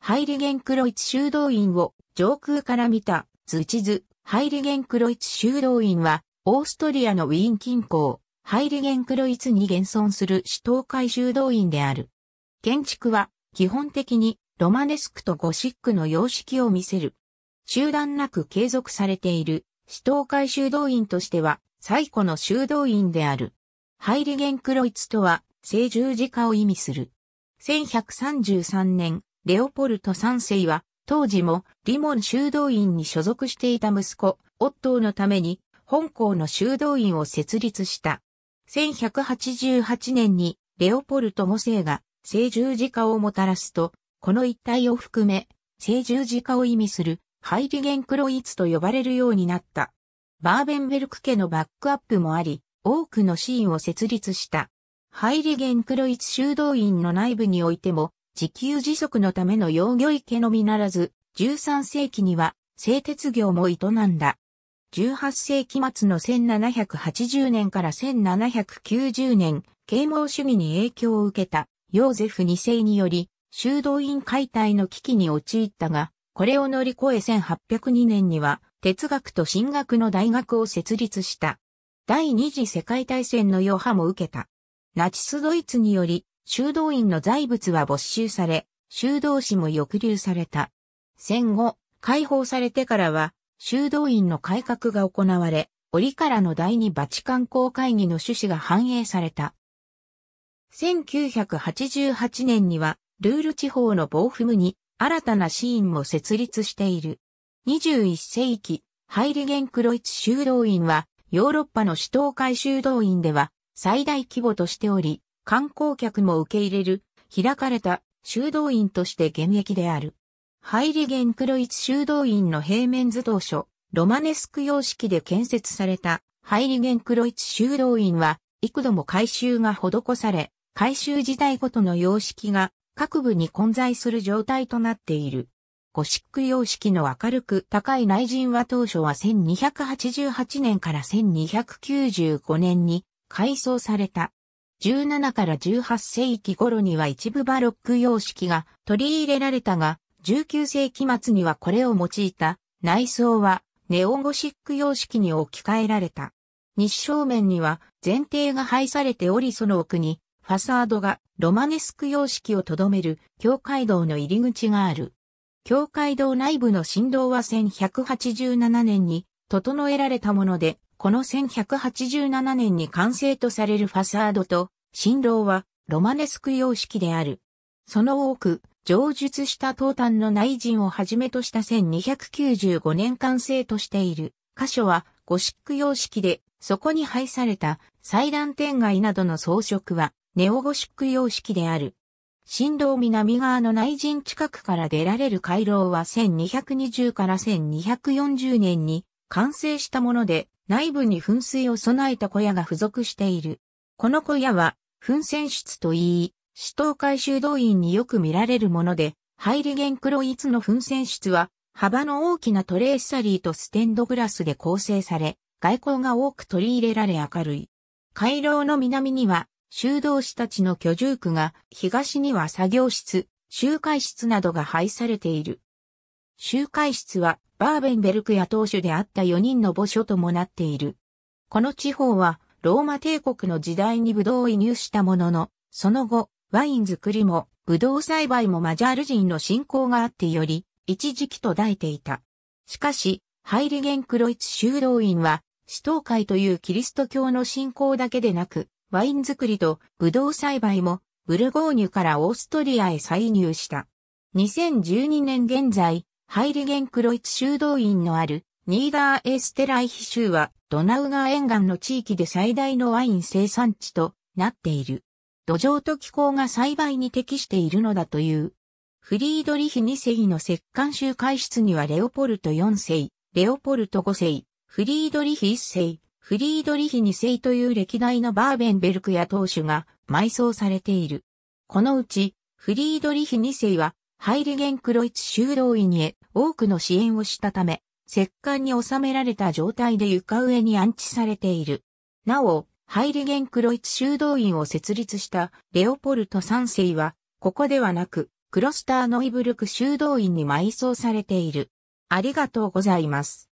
ハイリゲンクロイツ修道院を上空から見た図地図、ハイリゲンクロイツ修道院は、オーストリアのウィーン近郊、ハイリゲンクロイツに現存する首都会修道院である。建築は、基本的にロマネスクとゴシックの様式を見せる。集団なく継続されている、首都会修道院としては、最古の修道院である。ハイリゲンクロイツとは、聖十字架を意味する。1133年、レオポルト三世は、当時もリモン修道院に所属していた息子、オットーのために、本校の修道院を設立した。1188年に、レオポルト5世が、聖十字架をもたらすと、この一帯を含め、聖十字架を意味する、ハイリゲンクロイツと呼ばれるようになった。バーベンベルク家のバックアップもあり、多くのシーンを設立した。ハイリゲンクロイツ修道院の内部においても、自給自足のための養魚池のみならず、13世紀には製鉄業も営んだ。18世紀末の1780年から1790年、啓蒙主義に影響を受けたヨーゼフ2世により修道院解体の危機に陥ったが、これを乗り越え1802年には哲学と神学の大学を設立した。第二次世界大戦の余波も受けた。ナチスドイツにより修道院の財物は没収され、修道士も抑留された。戦後、解放されてからは、修道院の改革が行われ、折からの第二バチカン公会議の趣旨が反映された。1988年には、ルール地方のボーフムに新たなシーンも設立している。21世紀、ハイリゲンクロイツ修道院は、ヨーロッパの首都会修道院では最大規模としており、観光客も受け入れる、開かれた修道院として現役である。ハイリゲンクロイツ修道院の平面図当書、ロマネスク様式で建設されたハイリゲンクロイツ修道院は、幾度も改修が施され、改修自体ごとの様式が各部に混在する状態となっている。ゴシック様式の明るく高い内陣は当初は1288年から1295年に改装された。17から18世紀頃には一部バロック様式が取り入れられたが、19世紀末にはこれを用いた内装はネオゴシック様式に置き換えられた。日正面には前提が配されておりその奥にファサードがロマネスク様式をとどめる教会堂の入り口がある。教会堂内部の振動は1187年に整えられたものでこの1187年に完成とされるファサードと、新郎はロマネスク様式である。その多く、上述した東端の内陣をはじめとした1295年完成としている箇所はゴシック様式で、そこに配された祭壇天外などの装飾はネオゴシック様式である。新郎南側の内陣近くから出られる回廊は1220から1240年に完成したもので、内部に噴水を備えた小屋が付属している。この小屋は、噴泉室といい、死闘回収動員によく見られるもので、ハイリゲンクロイツの噴泉室は、幅の大きなトレーサリーとステンドグラスで構成され、外光が多く取り入れられ明るい。回廊の南には、修道士たちの居住区が、東には作業室、集会室などが配されている。集会室はバーベンベルクや当主であった4人の墓所ともなっている。この地方はローマ帝国の時代にブドウを移入したものの、その後、ワイン作りも、ブドウ栽培もマジャール人の信仰があってより、一時期途絶えていた。しかし、ハイリゲンクロイツ修道院は、死闘会というキリスト教の信仰だけでなく、ワイン作りとブドウ栽培も、ブルゴーニュからオーストリアへ再入した。2012年現在、ハイリゲンクロイツ修道院のあるニーダーエステライヒ州はドナウ川沿岸の地域で最大のワイン生産地となっている。土壌と気候が栽培に適しているのだという。フリードリヒ2世の摂関集会室にはレオポルト4世、レオポルト5世、フリードリヒ1世、フリードリヒ2世という歴代のバーベンベルクや当主が埋葬されている。このうち、フリードリヒ2世はハイリゲンクロイツ修道院へ多くの支援をしたため、石棺に収められた状態で床上に安置されている。なお、ハイリゲンクロイツ修道院を設立したレオポルト3世は、ここではなく、クロスターノイブルク修道院に埋葬されている。ありがとうございます。